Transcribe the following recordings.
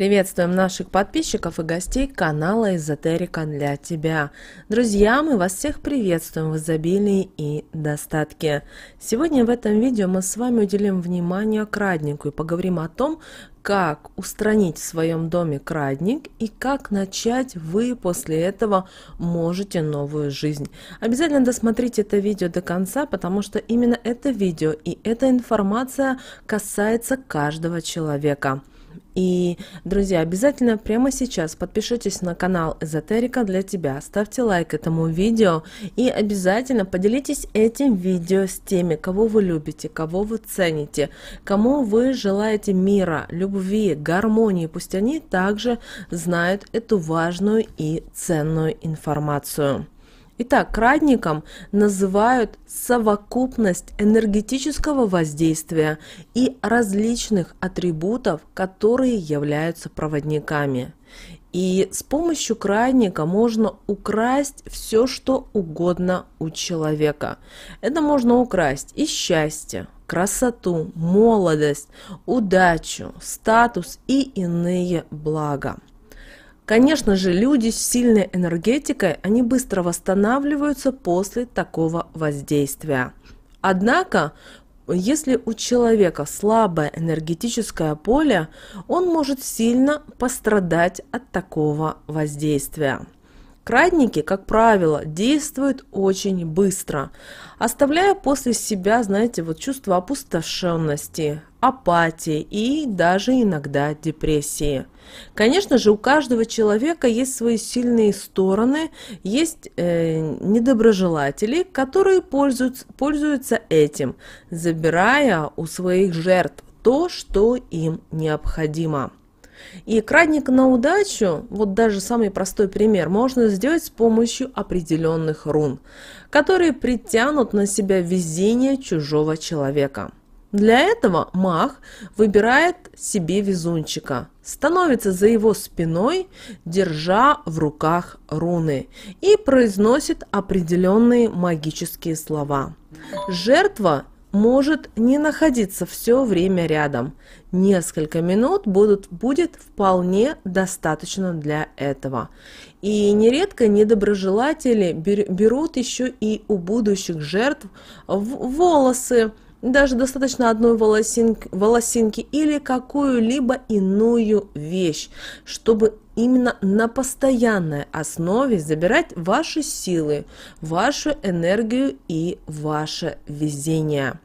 Приветствуем наших подписчиков и гостей канала Эзотерика для тебя. Друзья, мы вас всех приветствуем в изобилии и достатке. Сегодня в этом видео мы с вами уделим внимание краднику и поговорим о том, как устранить в своем доме крадник и как начать вы после этого можете новую жизнь. Обязательно досмотрите это видео до конца, потому что именно это видео и эта информация касается каждого человека. И, друзья, обязательно прямо сейчас подпишитесь на канал Эзотерика для тебя, ставьте лайк этому видео и обязательно поделитесь этим видео с теми, кого вы любите, кого вы цените, кому вы желаете мира, любви, гармонии, пусть они также знают эту важную и ценную информацию. Итак, крадником называют совокупность энергетического воздействия и различных атрибутов, которые являются проводниками. И с помощью крайника можно украсть все, что угодно у человека. Это можно украсть и счастье, красоту, молодость, удачу, статус и иные блага. Конечно же, люди с сильной энергетикой, они быстро восстанавливаются после такого воздействия. Однако, если у человека слабое энергетическое поле, он может сильно пострадать от такого воздействия. Крадники, как правило, действуют очень быстро, оставляя после себя, знаете, вот чувство опустошенности, апатии и даже иногда депрессии. Конечно же, у каждого человека есть свои сильные стороны, есть э, недоброжелатели, которые пользуются, пользуются этим, забирая у своих жертв то, что им необходимо. И крадник на удачу, вот даже самый простой пример, можно сделать с помощью определенных рун, которые притянут на себя везение чужого человека. Для этого мах выбирает себе везунчика, становится за его спиной, держа в руках руны, и произносит определенные магические слова. Жертва может не находиться все время рядом. Несколько минут будут, будет вполне достаточно для этого. И нередко недоброжелатели берут еще и у будущих жертв волосы, даже достаточно одной волосинки, волосинки или какую-либо иную вещь, чтобы именно на постоянной основе забирать ваши силы, вашу энергию и ваше везение.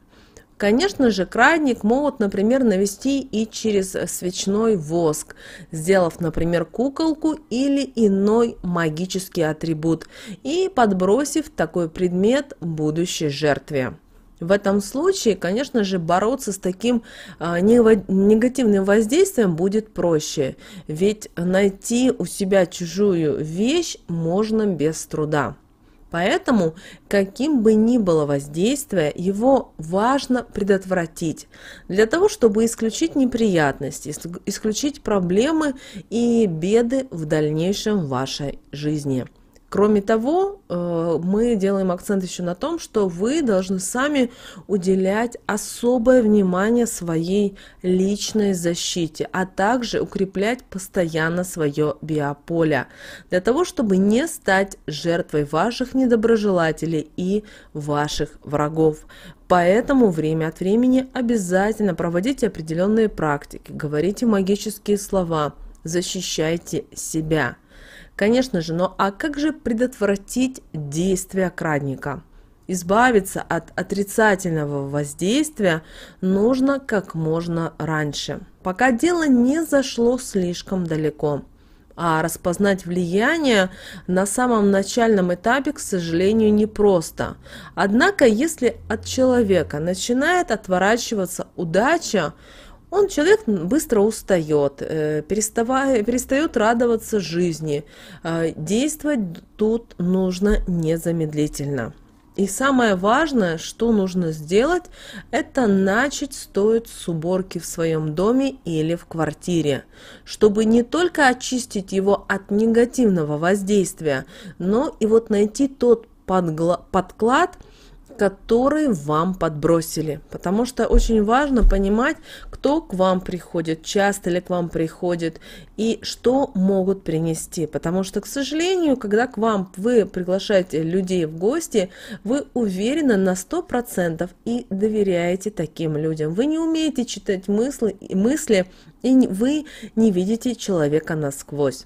Конечно же, крайник могут, например, навести и через свечной воск, сделав, например, куколку или иной магический атрибут и подбросив такой предмет будущей жертве. В этом случае, конечно же, бороться с таким а, негативным воздействием будет проще, ведь найти у себя чужую вещь можно без труда. Поэтому, каким бы ни было воздействие, его важно предотвратить, для того, чтобы исключить неприятности, исключить проблемы и беды в дальнейшем в вашей жизни. Кроме того, э, мы делаем акцент еще на том, что вы должны сами уделять особое внимание своей личной защите, а также укреплять постоянно свое биополе, для того, чтобы не стать жертвой ваших недоброжелателей и ваших врагов. Поэтому время от времени обязательно проводите определенные практики, говорите магические слова – защищайте себя. Конечно же, но а как же предотвратить действия крадника? Избавиться от отрицательного воздействия нужно как можно раньше, пока дело не зашло слишком далеко. А распознать влияние на самом начальном этапе, к сожалению, непросто. Однако, если от человека начинает отворачиваться удача, он человек быстро устает, э, перестает, перестает радоваться жизни. А, действовать тут нужно незамедлительно. И самое важное, что нужно сделать, это начать стоит с уборки в своем доме или в квартире, чтобы не только очистить его от негативного воздействия, но и вот найти тот подклад, который вам подбросили. Потому что очень важно понимать, кто к вам приходит, часто ли к вам приходит и что могут принести. Потому что, к сожалению, когда к вам вы приглашаете людей в гости, вы уверены на 100% и доверяете таким людям. Вы не умеете читать мысли, мысли и вы не видите человека насквозь.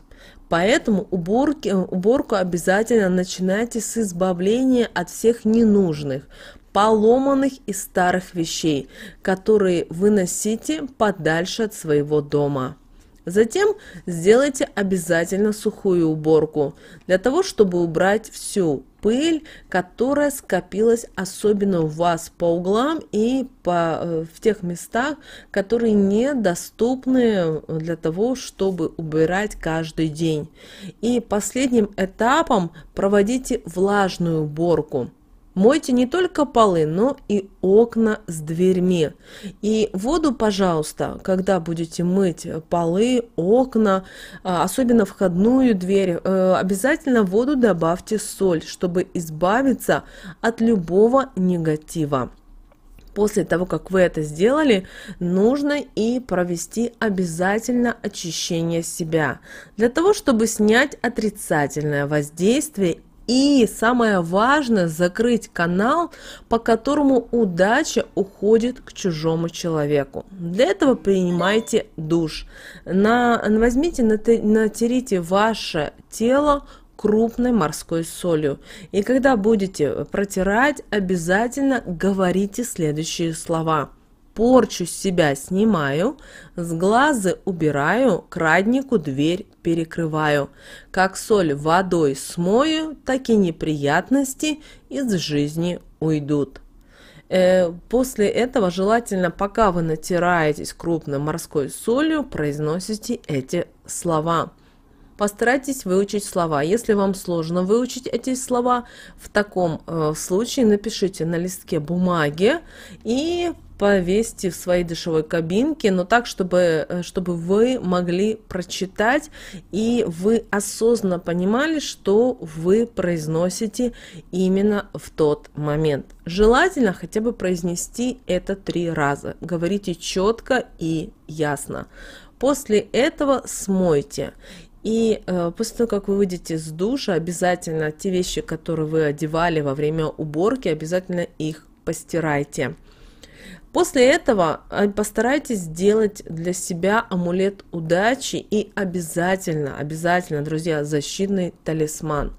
Поэтому уборки, э, уборку обязательно начинайте с избавления от всех ненужных, поломанных и старых вещей, которые выносите подальше от своего дома. Затем сделайте обязательно сухую уборку, для того, чтобы убрать всю пыль, которая скопилась особенно у вас по углам и по, э, в тех местах, которые недоступны для того, чтобы убирать каждый день. И последним этапом проводите влажную уборку. Мойте не только полы, но и окна с дверьми. И воду, пожалуйста, когда будете мыть полы, окна, а, особенно входную дверь, э, обязательно воду добавьте соль, чтобы избавиться от любого негатива. После того, как вы это сделали, нужно и провести обязательно очищение себя, для того, чтобы снять отрицательное воздействие и самое важное, закрыть канал, по которому удача уходит к чужому человеку. Для этого принимайте душ. На, возьмите, натерите ваше тело крупной морской солью. И когда будете протирать, обязательно говорите следующие слова – порчу с себя снимаю, с глазы убираю, краднику дверь перекрываю. Как соль водой смою, так и неприятности из жизни уйдут. Э, после этого желательно, пока вы натираетесь крупной морской солью, произносите эти слова. Постарайтесь выучить слова. Если вам сложно выучить эти слова, в таком э, случае напишите на листке бумаги и повесьте в своей душевой кабинке, но так, чтобы, э, чтобы вы могли прочитать и вы осознанно понимали, что вы произносите именно в тот момент. Желательно хотя бы произнести это три раза. Говорите четко и ясно. После этого смойте. И э, после того, как вы выйдете из душа, обязательно те вещи, которые вы одевали во время уборки, обязательно их постирайте. После этого а, постарайтесь сделать для себя амулет удачи и обязательно, обязательно, друзья, защитный талисман.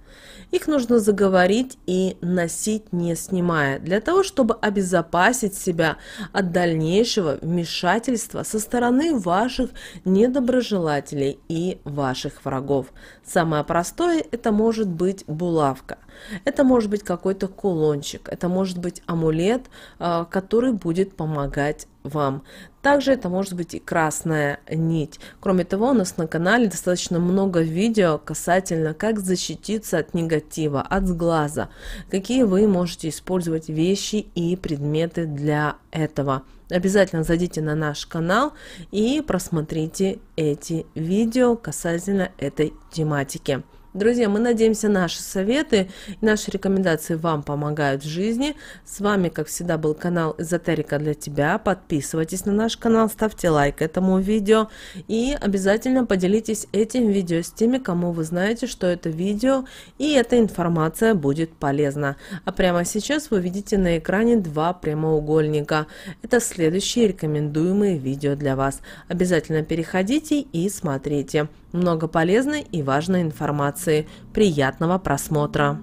Их нужно заговорить и носить не снимая, для того, чтобы обезопасить себя от дальнейшего вмешательства со стороны ваших недоброжелателей и ваших врагов. Самое простое это может быть булавка, это может быть какой-то кулончик, это может быть амулет, а, который будет помогать вам. Также это может быть и красная нить. Кроме того, у нас на канале достаточно много видео касательно, как защититься от негатива, от сглаза, какие вы можете использовать вещи и предметы для этого. Обязательно зайдите на наш канал и просмотрите эти видео касательно этой тематики. Друзья, мы надеемся, наши советы и наши рекомендации вам помогают в жизни. С вами, как всегда, был канал Эзотерика для тебя. Подписывайтесь на наш канал, ставьте лайк этому видео и обязательно поделитесь этим видео с теми, кому вы знаете, что это видео и эта информация будет полезна. А прямо сейчас вы видите на экране два прямоугольника. Это следующие рекомендуемые видео для вас. Обязательно переходите и смотрите. Много полезной и важной информации. Приятного просмотра!